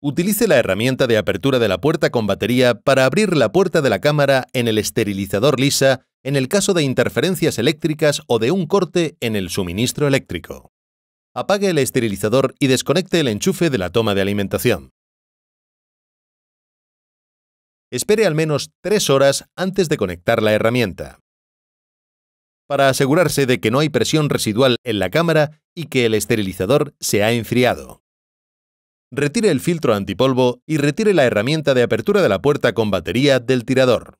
Utilice la herramienta de apertura de la puerta con batería para abrir la puerta de la cámara en el esterilizador lisa en el caso de interferencias eléctricas o de un corte en el suministro eléctrico. Apague el esterilizador y desconecte el enchufe de la toma de alimentación. Espere al menos tres horas antes de conectar la herramienta. Para asegurarse de que no hay presión residual en la cámara y que el esterilizador se ha enfriado retire el filtro antipolvo y retire la herramienta de apertura de la puerta con batería del tirador.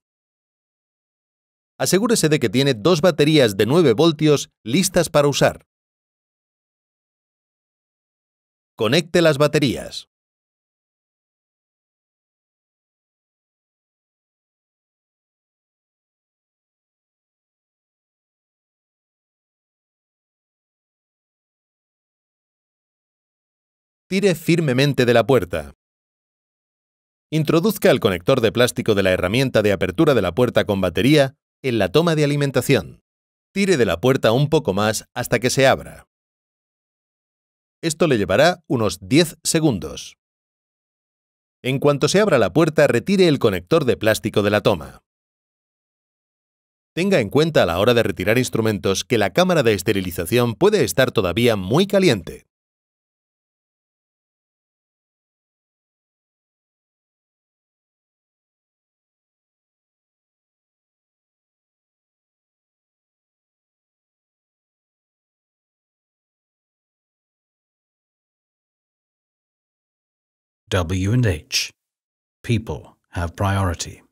Asegúrese de que tiene dos baterías de 9 voltios listas para usar. Conecte las baterías. Tire firmemente de la puerta. Introduzca el conector de plástico de la herramienta de apertura de la puerta con batería en la toma de alimentación. Tire de la puerta un poco más hasta que se abra. Esto le llevará unos 10 segundos. En cuanto se abra la puerta, retire el conector de plástico de la toma. Tenga en cuenta a la hora de retirar instrumentos que la cámara de esterilización puede estar todavía muy caliente. W and H. People have priority.